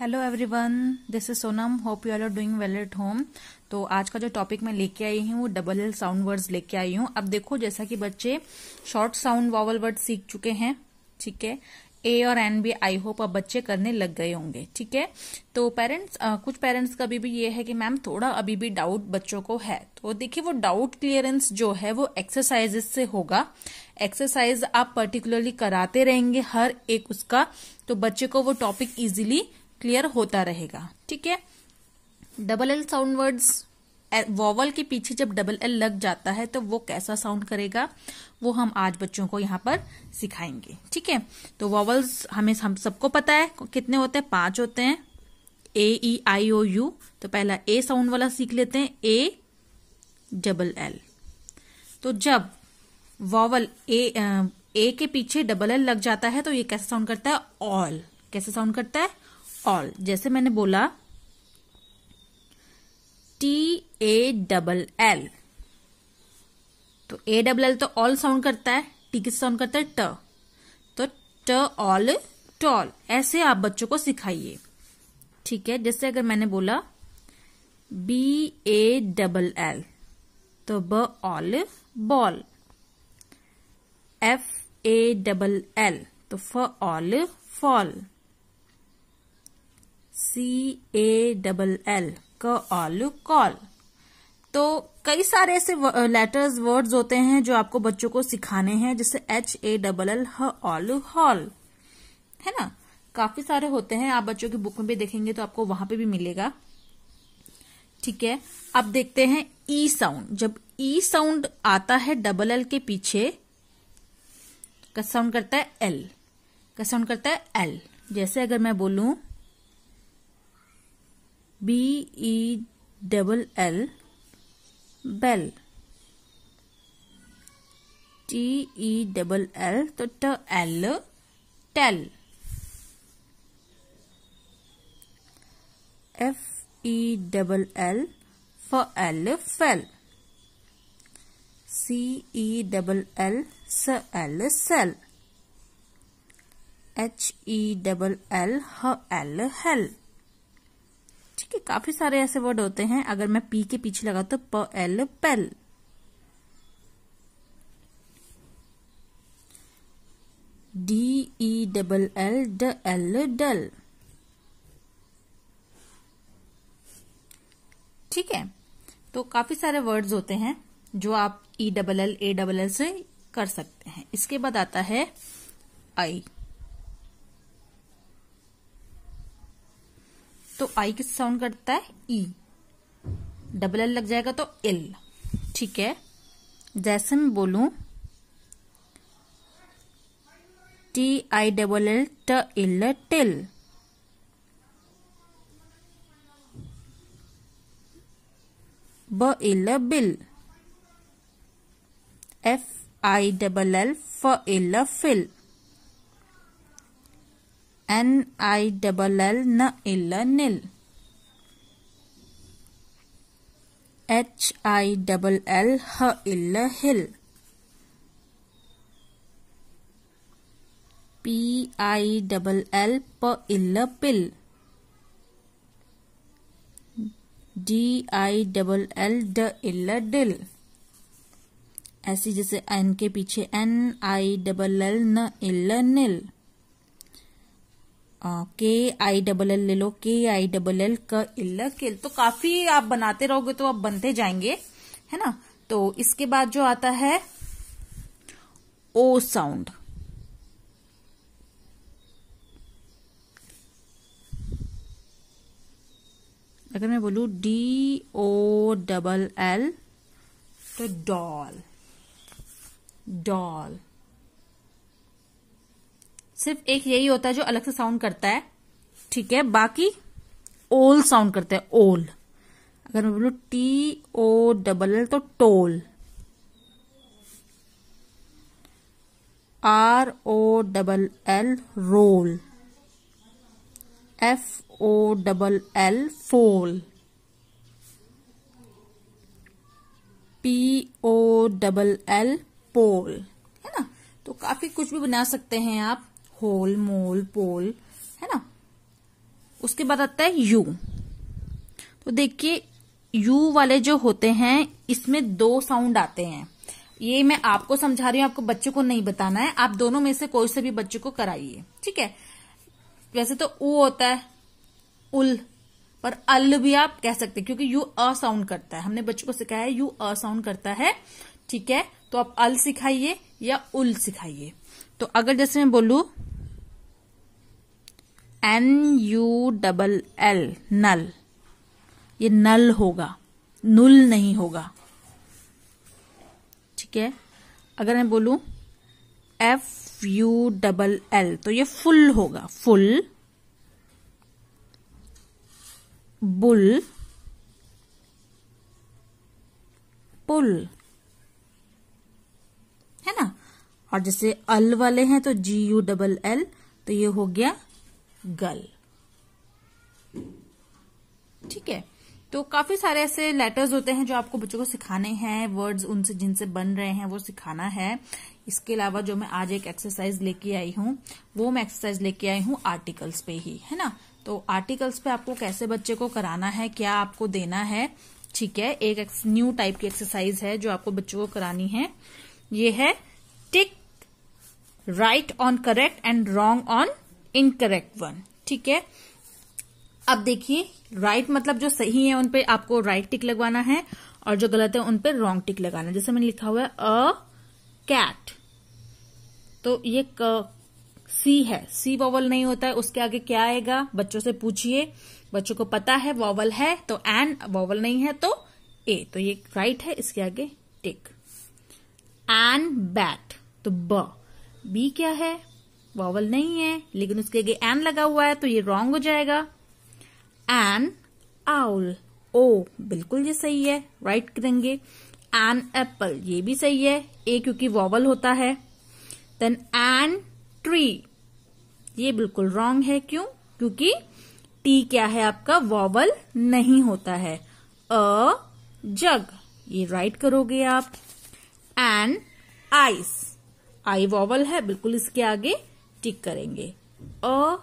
hello everyone this is Sonam hope you are are doing well at home तो आज का जो टॉपिक मैं लेके आई हूँ वो डबल एल साउंड वर्ड्स लेके आई हूँ अब देखो जैसा कि बच्चे शॉर्ट साउंड वावल वर्ड सीख चुके हैं ठीक है ए और एन भी आई होप अब बच्चे करने लग गए होंगे ठीक है तो पेरेंट्स कुछ पेरेंट्स का अभी भी ये है कि मैम थोड़ा अभी भी डाउट बच्चों को है तो देखिए वो डाउट क्लियरेंस जो है वो एक्सरसाइजेस से होगा एक्सरसाइज आप पर्टिकुलरली कराते रहेंगे हर एक उसका तो बच्चे को वो टॉपिक इजीली क्लियर होता रहेगा ठीक है double L sound words vowel के पीछे जब डबल एल लग जाता है तो वो कैसा साउंड करेगा वो हम आज बच्चों को यहाँ पर सिखाएंगे ठीक है तो वॉवल्स हमें हम सबको पता है कितने होते हैं पांच होते हैं ए ई आई ओ यू तो पहला ए साउंड वाला सीख लेते हैं ए डबल एल तो जब वॉवल ए ए के पीछे डबल एल लग जाता है तो ये कैसा साउंड करता है ऑल कैसे साउंड करता है ऑल जैसे मैंने बोला टी ए डबल एल तो ए डबल एल तो ऑल साउंड करता है टी किस साउंड करता है ट तो ट ऑल टॉल ऐसे आप बच्चों को सिखाइए ठीक है जैसे अगर मैंने बोला बी ए डबल एल तो ब all ball F A double L तो फ all fall C A double L क ऑल कॉल तो कई सारे ऐसे लेटर्स वर्ड्स होते हैं जो आपको बच्चों को सिखाने हैं जैसे एच ए डबल एल ह ऑल हॉल है ना काफी सारे होते हैं आप बच्चों की बुक में भी देखेंगे तो आपको वहां पे भी मिलेगा ठीक है अब देखते हैं ई e साउंड जब ई e साउंड आता है डबल एल के पीछे का साउंड करता है एल का साउंड करता है एल जैसे अगर मैं बोलूं B E double L bell T E double L तो ट L tell F E double L for L fell C E double L s L cell H E double L her L hell ठीक है काफी सारे ऐसे word होते हैं अगर मैं पी के पीछे लगा तो प L pale D E double L ड एल डल ठीक है तो काफी सारे वर्ड्स होते हैं जो आप E double L A double L से कर सकते हैं इसके बाद आता है आई तो आई किस साउंड करता है ई डबल एल लग जाएगा तो एल ठीक है जैसे मैं बोलूं टी आई डबल एल ट एल टेल ब L bill F I double L फ L fill N I double L न ill nil H I double L ह ill hill P I double L प ill pill D I double L ड ill dill ऐसी जैसे N के पीछे N I double L न ill नील के आई डबल एल ले लो के आई डबल एल क इल केल तो काफी आप बनाते रहोगे तो आप बनते जाएंगे है ना तो इसके बाद जो आता है ओ साउंड अगर मैं बोलू डी ओ डबल एल तो डॉल डॉल सिर्फ एक यही होता है जो अलग से साउंड करता है ठीक है बाकी ओल साउंड करता है ओल अगर मैं बोलू टी ओ डबल एल तो toll R O double L roll F O double L फोल P O double L poll है ना तो काफी कुछ भी बना सकते हैं आप होल मोल पोल है ना उसके बाद आता है यू तो देखिए यू वाले जो होते हैं इसमें दो साउंड आते हैं ये मैं आपको समझा रही हूं आपको बच्चों को नहीं बताना है आप दोनों में से कोई से भी बच्चों को कराइए ठीक है वैसे तो ऊ होता है उल पर अल भी आप कह सकते हैं क्योंकि यू अ साउंड करता है हमने बच्चों को सिखाया है यू अ साउंड करता है ठीक है तो आप अल सिखाइए या उल सिखाइए तो अगर जैसे मैं बोलू N U double L null ये नल होगा नुल नहीं होगा ठीक है अगर मैं बोलू एफ यू डबल एल तो ये फुल होगा फुल बुल पुल और जैसे अल वाले हैं तो जी यू डबल एल तो ये हो गया गल ठीक है तो काफी सारे ऐसे लेटर्स होते हैं जो आपको बच्चों को सिखाने हैं वर्ड्स उनसे जिनसे बन रहे हैं वो सिखाना है इसके अलावा जो मैं आज एक एक्सरसाइज लेके आई हूँ वो मैं एक्सरसाइज लेके आई हूँ आर्टिकल्स पे ही है ना तो आर्टिकल्स पे आपको कैसे बच्चे को कराना है क्या आपको देना है ठीक है एक न्यू टाइप की एक्सरसाइज है जो आपको बच्चों को करानी है ये है right on correct and wrong on incorrect one ठीक है अब देखिए राइट right मतलब जो सही है उनपे आपको राइट right टिक लगवाना है और जो गलत है उनपे रॉन्ग टिक लगाना है जैसे मैंने लिखा हुआ है अ कैट तो ये सी है सी वॉवल नहीं होता है उसके आगे क्या आएगा बच्चों से पूछिए बच्चों को पता है वॉवल है तो एन वॉवल नहीं है तो ए तो ये राइट right है इसके आगे टिक एन बैट तो ब बी क्या है वॉवल नहीं है लेकिन उसके आगे एन लगा हुआ है तो ये रॉन्ग हो जाएगा एन आउल ओ बिल्कुल ये सही है राइट करेंगे एन एप्पल ये भी सही है ए क्योंकि वॉवल होता है देन एन ट्री ये बिल्कुल रॉन्ग है क्यों क्योंकि टी क्या है आपका वॉवल नहीं होता है अ जग ये राइट करोगे आप एन आइस आई वॉवल है बिल्कुल इसके आगे टिक करेंगे अ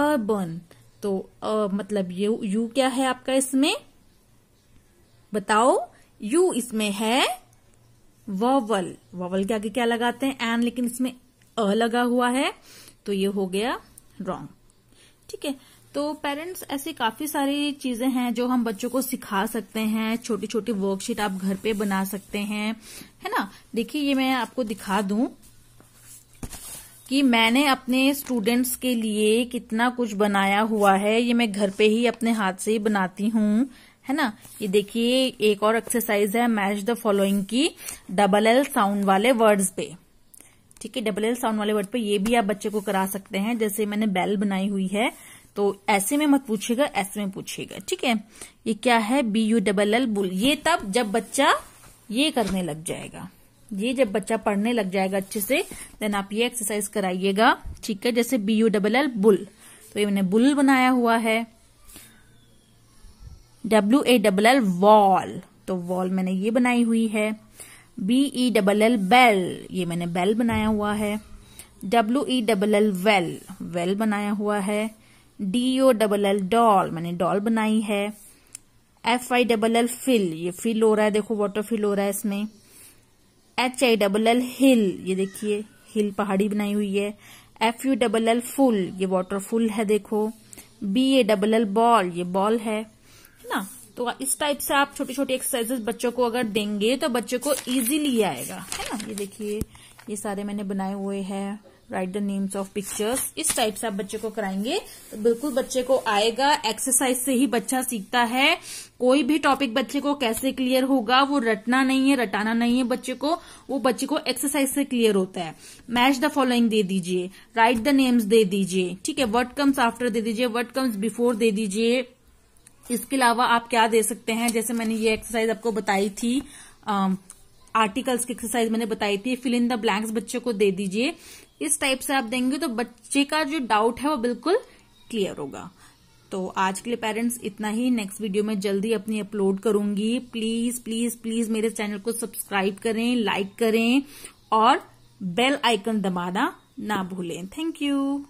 अर्बन तो अ मतलब यू यू क्या है आपका इसमें बताओ यू इसमें है वॉवल वॉवल के आगे क्या लगाते हैं एन लेकिन इसमें अ लगा हुआ है तो ये हो गया रॉन्ग ठीक है तो पेरेंट्स ऐसे काफी सारी चीजें हैं जो हम बच्चों को सिखा सकते हैं छोटी छोटी वर्कशीट आप घर पे बना सकते हैं है ना देखिए ये मैं आपको दिखा दूं कि मैंने अपने स्टूडेंट्स के लिए कितना कुछ बनाया हुआ है ये मैं घर पे ही अपने हाथ से ही बनाती हूँ है ना ये देखिए एक और एक्सरसाइज है मैच द फॉलोइंग की डबल एल साउंड वाले वर्ड्स पे ठीक है डबल एल साउंड वाले वर्ड पे ये भी आप बच्चे को करा सकते हैं जैसे मैंने बेल बनाई हुई है तो ऐसे में मत पूछेगा ऐसे में पूछेगा ठीक है ये क्या है B U double L bull ये तब जब बच्चा ये करने लग जाएगा ये जब बच्चा पढ़ने लग जाएगा अच्छे से देन आप ये एक्सरसाइज कराइएगा ठीक है जैसे B U double L bull तो ये मैंने बुल बनाया हुआ है W A double L wall तो वॉल मैंने ये बनाई हुई है B E double L bell ये मैंने बेल बनाया हुआ है W E double L well well बनाया हुआ है D O double L doll मैंने डॉल बनाई है F I double L fill ये फिल हो रहा है देखो वॉटर फिल हो रहा है इसमें H I double L hill ये देखिए हिल पहाड़ी बनाई हुई है F U double L full ये वाटरफुल है देखो B A double L ball ये बॉल है है ना तो इस टाइप से आप छोटी छोटी एक्सरसाइजेस बच्चों को अगर देंगे तो बच्चों को इजीली आएगा है ना ये देखिए ये सारे मैंने बनाए हुए हैं write the names of pictures इस टाइप से आप बच्चे को कराएंगे तो बिल्कुल बच्चे को आएगा एक्सरसाइज से ही बच्चा सीखता है कोई भी टॉपिक बच्चे को कैसे क्लियर होगा वो रटना नहीं है रटाना नहीं है बच्चे को वो बच्चे को एक्सरसाइज से क्लियर होता है मैच द फॉलोइंग दे दीजिए राइट द नेम्स दे दीजिए ठीक है वर्ड कम्स आफ्टर दे दीजिए वर्ड कम्स बिफोर दे दीजिए इसके अलावा आप क्या दे सकते हैं जैसे मैंने ये एक्सरसाइज आपको बताई थी um, आर्टिकल्स की एक्सरसाइज मैंने बताई थी फिल इन द ब्लैंक्स बच्चों को दे दीजिए इस टाइप से आप देंगे तो बच्चे का जो डाउट है वो बिल्कुल क्लियर होगा तो आज के लिए पेरेंट्स इतना ही नेक्स्ट वीडियो में जल्दी अपनी अपलोड करूंगी प्लीज प्लीज प्लीज मेरे चैनल को सब्सक्राइब करें लाइक करें और बेल आइकन दबाना ना भूलें थैंक यू